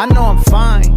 I know I'm fine.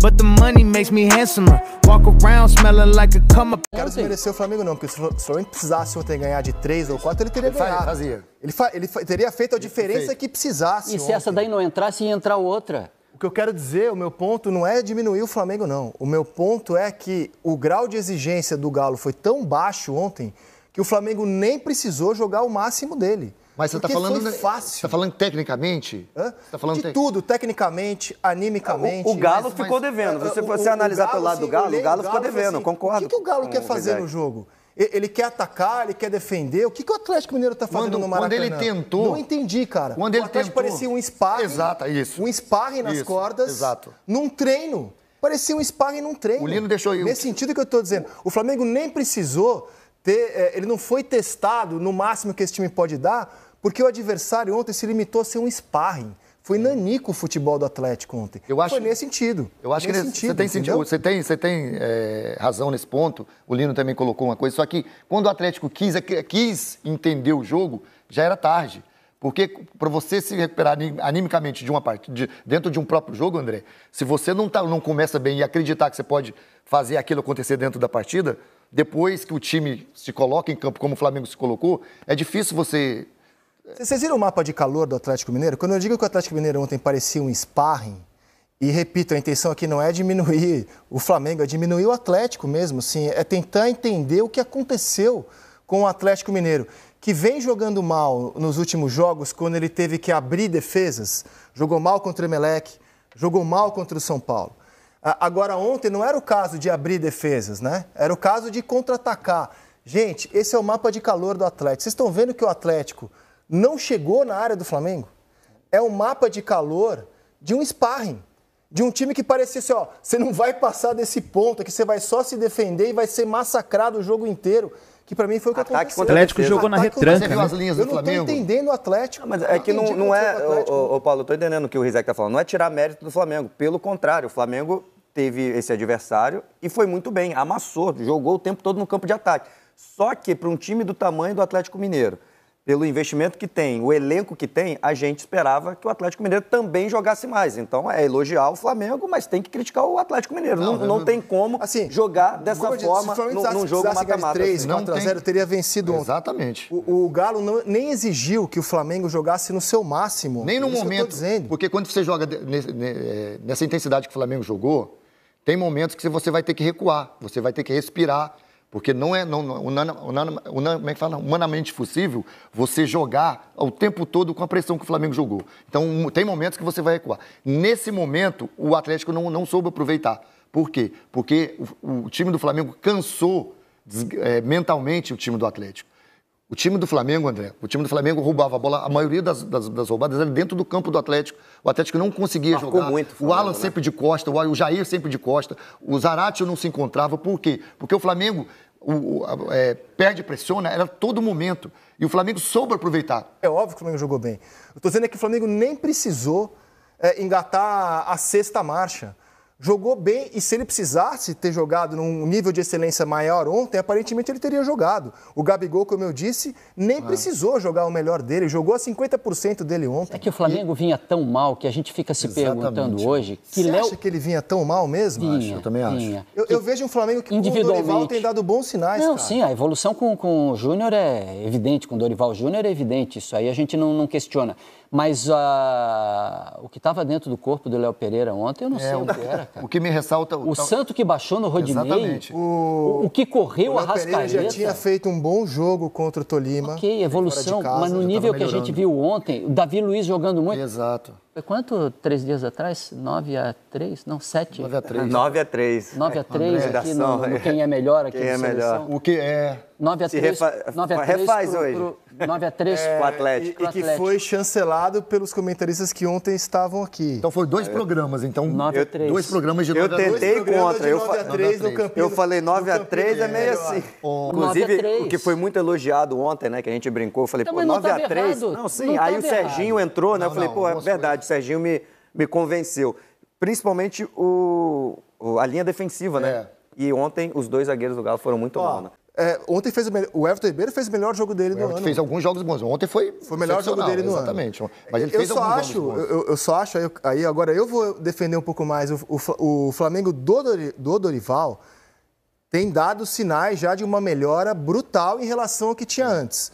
But the money makes me handsomer. Walk around smelling like a come up. O o Flamengo, não, porque se o Flamengo precisasse ontem ganhar de 3 ou 4, ele teria ele ganhado. Fazia. Ele, fa ele fa teria feito a ele diferença fez. que precisasse. E se ontem. essa daí não entrasse, ia entrar outra. O que eu quero dizer, o meu ponto não é diminuir o Flamengo, não. O meu ponto é que o grau de exigência do Galo foi tão baixo ontem que o Flamengo nem precisou jogar o máximo dele. Mas você está falando. Foi né, fácil. Você tá falando tecnicamente? Hã? Tá falando de tudo, tecnicamente, animicamente. O, o Galo mas, ficou é, devendo. Você, o, você o, analisar pelo lado do Galo, o Galo, ficou devendo, assim, concordo. O que, que o Galo quer fazer no jogo? Ele quer atacar, ele quer defender. O que, que o Atlético Mineiro está fazendo quando, no Maracanã? Quando ele tentou. Não entendi, cara. Quando ele o Atlético tentou, parecia um sparring. Exato, isso. Um sparring nas isso, cordas. Exato. Num treino. Parecia um sparring num treino. O Lino deixou eu. Nesse sentido que eu estou dizendo. O Flamengo nem precisou ter, é, ele não foi testado no máximo que esse time pode dar, porque o adversário ontem se limitou a ser um sparring. Foi nanico o futebol do Atlético ontem. Eu acho, Foi nesse sentido. Eu acho nesse que nesse, sentido, você tem, sentido, você tem, você tem é, razão nesse ponto. O Lino também colocou uma coisa. Só que quando o Atlético quis, é quis entender o jogo, já era tarde. Porque para você se recuperar animicamente de uma parte, de, dentro de um próprio jogo, André, se você não, tá, não começa bem e acreditar que você pode fazer aquilo acontecer dentro da partida, depois que o time se coloca em campo como o Flamengo se colocou, é difícil você. Vocês é, viram o mapa de calor do Atlético Mineiro? Quando eu digo que o Atlético Mineiro ontem parecia um sparring, e repito, a intenção aqui não é diminuir o Flamengo, é diminuir o Atlético mesmo, sim, é tentar entender o que aconteceu com o Atlético Mineiro, que vem jogando mal nos últimos jogos, quando ele teve que abrir defesas, jogou mal contra o Emelec, jogou mal contra o São Paulo. Agora, ontem não era o caso de abrir defesas, né? Era o caso de contra-atacar. Gente, esse é o mapa de calor do Atlético. Vocês estão vendo que o Atlético não chegou na área do Flamengo? É um mapa de calor de um sparring, de um time que parecia assim, ó, você não vai passar desse ponto, que você vai só se defender e vai ser massacrado o jogo inteiro que para mim foi o que Ataque aconteceu. O Atlético jogou na retranca retranca. Né? As linhas eu não tô entendendo o Atlético. Não, ah, mas é que não, não é, o, o, Paulo, eu tô entendendo o que o Rizek tá falando. Não é tirar mérito do Flamengo. Pelo contrário, o Flamengo teve esse adversário e foi muito bem, amassou, jogou o tempo todo no campo de ataque. Só que para um time do tamanho do Atlético Mineiro, pelo investimento que tem, o elenco que tem, a gente esperava que o Atlético Mineiro também jogasse mais. Então é elogiar o Flamengo, mas tem que criticar o Atlético Mineiro. Não, não, não tem como assim, jogar dessa forma no, num jogo mata-mata. 3, 4 assim. a teria vencido Exatamente. O, o Galo não, nem exigiu que o Flamengo jogasse no seu máximo. Nem no é momento. Porque quando você joga é, nessa intensidade que o Flamengo jogou, tem momentos que você vai ter que recuar, você vai ter que respirar, porque não é não, não, unana, unana, unana, é fala, humanamente possível você jogar o tempo todo com a pressão que o Flamengo jogou. Então, tem momentos que você vai recuar. Nesse momento, o Atlético não, não soube aproveitar. Por quê? Porque o, o time do Flamengo cansou é, mentalmente o time do Atlético. O time do Flamengo, André, o time do Flamengo roubava a bola, a maioria das, das, das roubadas era dentro do campo do Atlético. O Atlético não conseguia Marcou jogar. Muito, Flamengo, o Alan né? sempre de costa, o Jair sempre de costa, o Zaratio não se encontrava. Por quê? Porque o Flamengo o, o, é, perde pressiona né? era todo momento. E o Flamengo soube aproveitar. É óbvio que o Flamengo jogou bem. Eu estou dizendo é que o Flamengo nem precisou é, engatar a sexta marcha jogou bem e se ele precisasse ter jogado num nível de excelência maior ontem, aparentemente ele teria jogado. O Gabigol, como eu disse, nem ah. precisou jogar o melhor dele, jogou a 50% dele ontem. É que o Flamengo e... vinha tão mal que a gente fica se Exatamente. perguntando hoje que Você Léo... acha que ele vinha tão mal mesmo? Vinha, acho, eu também vinha. acho. Eu, eu, vejo um Flamengo que Individualmente... com o Dorival tem dado bons sinais, Não, cara. sim, a evolução com, com o Júnior é evidente, com o Dorival Júnior é evidente, isso aí a gente não, não questiona. Mas uh, o que estava dentro do corpo do Léo Pereira ontem, eu não é, sei o que era. O que me ressalta... O, o santo que baixou no Rodinei. Exatamente. O, o que correu o a Rascaeta. já tinha feito um bom jogo contra o Tolima. Ok, evolução, casa, mas no nível que a gente viu ontem, o Davi Luiz jogando muito. Exato. Foi quanto? Três dias atrás? 9 a 3? Não, 7? 9 a 3. 9 a 3. 9 a 3 aqui no, no Quem é Melhor aqui Quem é Melhor. O que é... 9 a 3, 9 a 3 refaz pro, hoje. Pro 9 a 3 é, pro Atlético. E, e que foi chancelado pelos comentaristas que ontem estavam aqui. Então foram dois programas, então. 9 a 3. Dois programas de 9 a 3. Eu tentei contra. Eu, fa... 3 3. Campino, eu falei 9 a 3 é meio assim. Oh. Inclusive, o que foi muito elogiado ontem, né, que a gente brincou, eu falei, Também pô, 9 a 3. Errado. Não, sim. Não aí o Serginho entrou, né? eu falei, pô, é verdade o Serginho me, me convenceu. Principalmente o, o a linha defensiva, né? É. E ontem os dois zagueiros do Galo foram muito bons. mal, né? É, ontem fez o, o Everton Ribeiro fez o melhor jogo dele no ano. Fez alguns jogos bons. Ontem foi, foi o melhor jogo dele no ano. Exatamente. Mas ele eu fez só alguns acho, jogos bons. Eu, eu só acho, aí agora eu vou defender um pouco mais. O, o, o Flamengo do, do Dorival tem dado sinais já de uma melhora brutal em relação ao que tinha antes.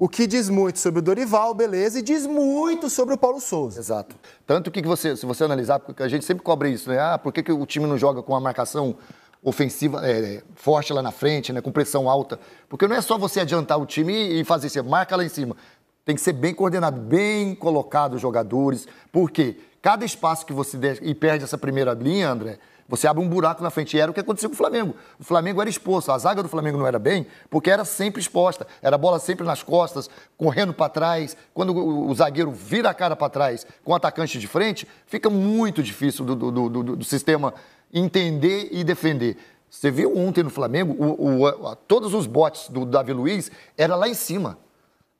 O que diz muito sobre o Dorival, beleza, e diz muito sobre o Paulo Souza. Exato. Tanto que você, se você analisar, porque a gente sempre cobre isso, né? Ah, por que, que o time não joga com uma marcação ofensiva é, é, forte lá na frente, né? Com pressão alta. Porque não é só você adiantar o time e fazer isso, é marca lá em cima. Tem que ser bem coordenado, bem colocado os jogadores. Por quê? Cada espaço que você der e perde essa primeira linha, André, você abre um buraco na frente. E era o que aconteceu com o Flamengo. O Flamengo era exposto. A zaga do Flamengo não era bem, porque era sempre exposta. Era bola sempre nas costas, correndo para trás. Quando o, zagueiro vira a cara para trás com o atacante de frente, fica muito difícil do, do, do, do sistema entender e defender. Você viu ontem no Flamengo, o, o, a, todos os botes do Davi Luiz era lá em cima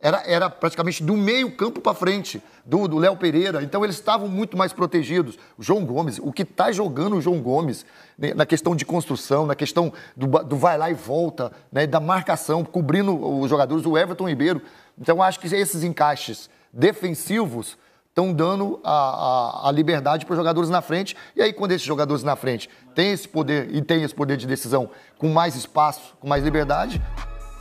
era, era praticamente do meio campo para frente, do Léo Pereira. Então eles estavam muito mais protegidos. O João Gomes, o que está jogando o João Gomes né, na questão de construção, na questão do, do vai lá e volta, né, da marcação, cobrindo os jogadores, o Everton Ribeiro. Então acho que esses encaixes defensivos estão dando a, a, a liberdade para os jogadores na frente. E aí, quando esses jogadores na frente têm esse poder e têm esse poder de decisão com mais espaço, com mais liberdade,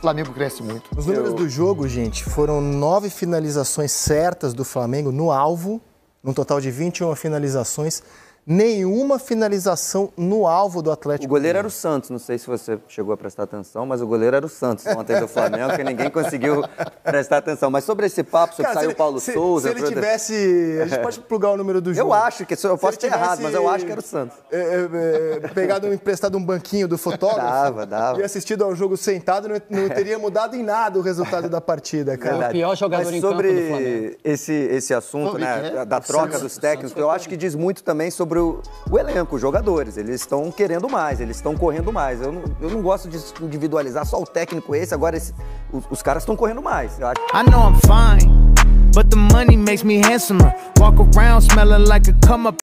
o Flamengo cresce muito. Os números Eu... do jogo, gente, foram nove finalizações certas do Flamengo no alvo, num total de 21 finalizações nenhuma finalização no alvo do Atlético. O goleiro era o Santos, não sei se você chegou a prestar atenção, mas o goleiro era o Santos ontem do Flamengo, que ninguém conseguiu prestar atenção. Mas sobre esse papo, sobre Cara, saiu o Paulo se, Souza... Se ele pro... tivesse... A gente pode plugar o número do jogo. Eu acho que... Eu posso estar tivesse... errado, mas eu acho que era o Santos. É, é, é pegado um emprestado um banquinho do fotógrafo... Dava, dava. E assistido ao jogo sentado, não, não teria mudado em nada o resultado da partida, cara. Verdade. É o pior jogador mas em campo do Flamengo. sobre esse, esse assunto, né, é? da troca Santos, dos técnicos, eu acho que diz muito também sobre sobre o, o elenco, os jogadores. Eles estão querendo mais, eles estão correndo mais. Eu não, eu não gosto de individualizar só o técnico esse, agora esse, os, os, caras estão correndo mais. Eu acho... I know I'm fine, but the money makes me handsomer. Walk around smelling like a come up.